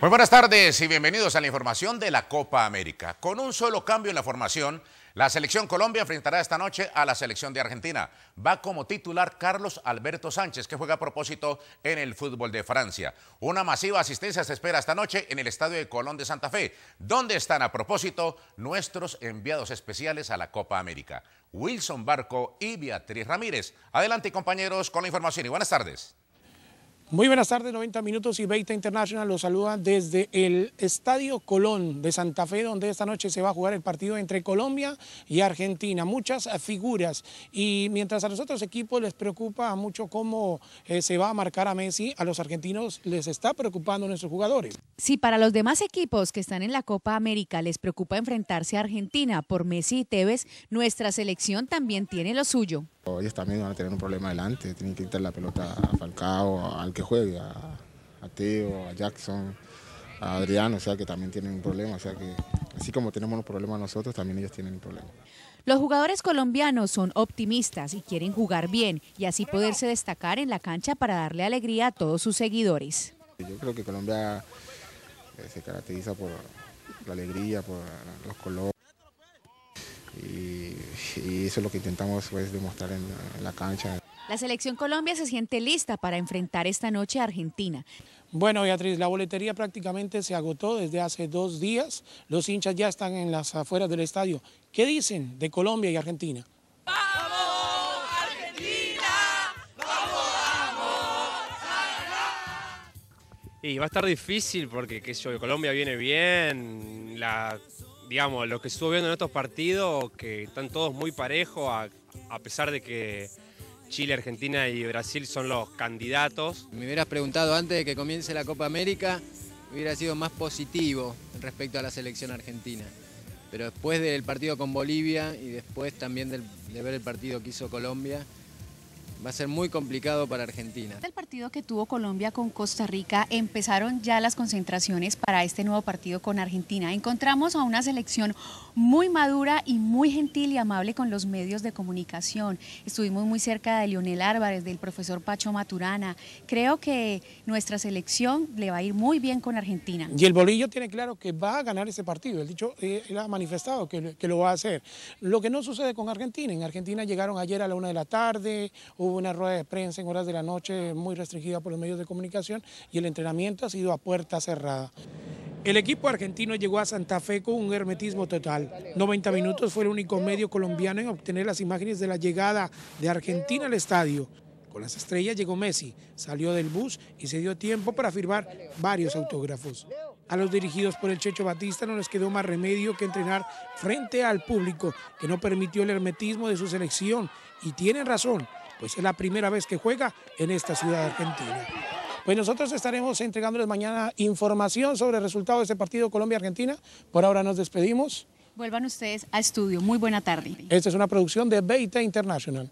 Muy buenas tardes y bienvenidos a la información de la Copa América. Con un solo cambio en la formación, la selección Colombia enfrentará esta noche a la selección de Argentina. Va como titular Carlos Alberto Sánchez, que juega a propósito en el fútbol de Francia. Una masiva asistencia se espera esta noche en el Estadio de Colón de Santa Fe, donde están a propósito nuestros enviados especiales a la Copa América, Wilson Barco y Beatriz Ramírez. Adelante compañeros con la información y buenas tardes. Muy buenas tardes, 90 minutos y 20 International. Los saluda desde el Estadio Colón de Santa Fe, donde esta noche se va a jugar el partido entre Colombia y Argentina. Muchas figuras. Y mientras a los otros equipos les preocupa mucho cómo eh, se va a marcar a Messi, a los argentinos les está preocupando nuestros jugadores. Si para los demás equipos que están en la Copa América les preocupa enfrentarse a Argentina por Messi y Tevez, nuestra selección también tiene lo suyo. Ellos también van a tener un problema adelante, tienen que quitar la pelota a Falcao, al que juegue, a, a Teo, a Jackson, a Adriano, o sea que también tienen un problema, o sea que así como tenemos los problemas nosotros, también ellos tienen un problema. Los jugadores colombianos son optimistas y quieren jugar bien y así poderse destacar en la cancha para darle alegría a todos sus seguidores. Yo creo que Colombia eh, se caracteriza por la alegría, por los colores. Y y eso es lo que intentamos pues, demostrar en, la cancha. La selección Colombia se siente lista para enfrentar esta noche a Argentina. Bueno, Beatriz, la boletería prácticamente se agotó desde hace dos días. Los hinchas ya están en las afueras del estadio. ¿Qué dicen de Colombia y Argentina? ¡Vamos, Argentina! ¡Vamos, vamos! argentina vamos vamos Y va a estar difícil porque qué sé yo, Colombia viene bien, la digamos, lo que estuvo viendo en estos partidos, que están todos muy parejos, a, pesar de que Chile, Argentina y Brasil son los candidatos. Me hubieras preguntado antes de que comience la Copa América, hubiera sido más positivo respecto a la selección argentina. Pero después del partido con Bolivia y después también de ver el partido que hizo Colombia, Va a ser muy complicado para Argentina. el partido que tuvo Colombia con Costa Rica, empezaron ya las concentraciones para este nuevo partido con Argentina. Encontramos a una selección muy madura y muy gentil y amable con los medios de comunicación. Estuvimos muy cerca de Lionel Álvarez, del profesor Pacho Maturana. Creo que nuestra selección le va a ir muy bien con Argentina. Y el bolillo tiene claro que va a ganar ese partido. El dicho, él eh, ha manifestado que, lo va a hacer. Lo que no sucede con Argentina. En Argentina llegaron ayer a la una de la tarde, Hubo una rueda de prensa en horas de la noche muy restringida por los medios de comunicación y el entrenamiento ha sido a puerta cerrada. El equipo argentino llegó a Santa Fe con un hermetismo total. 90 minutos fue el único medio colombiano en obtener las imágenes de la llegada de Argentina al estadio. Con las estrellas llegó Messi, salió del bus y se dio tiempo para firmar varios autógrafos. A los dirigidos por el Checho Batista no les quedó más remedio que entrenar frente al público, que no permitió el hermetismo de su selección. Y tienen razón, pues es la primera vez que juega en esta ciudad argentina. Pues nosotros estaremos entregándoles mañana información sobre el resultado de este partido Colombia-Argentina. Por ahora nos despedimos. Vuelvan ustedes a estudio. Muy buena tarde. Esta es una producción de Beta International.